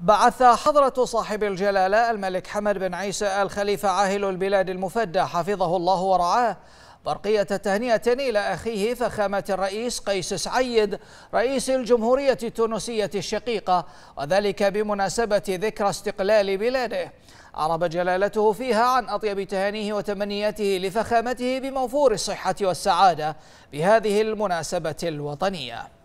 بعث حضرة صاحب الجلالة الملك حمد بن عيسى الخليفة عاهل البلاد المفدى حفظه الله ورعاه برقية تهنئة إلى أخيه فخامة الرئيس قيس سعيد رئيس الجمهورية التونسية الشقيقة وذلك بمناسبة ذكرى استقلال بلاده عرب جلالته فيها عن أطيب تهانيه وتمنياته لفخامته بموفور الصحة والسعادة بهذه المناسبة الوطنية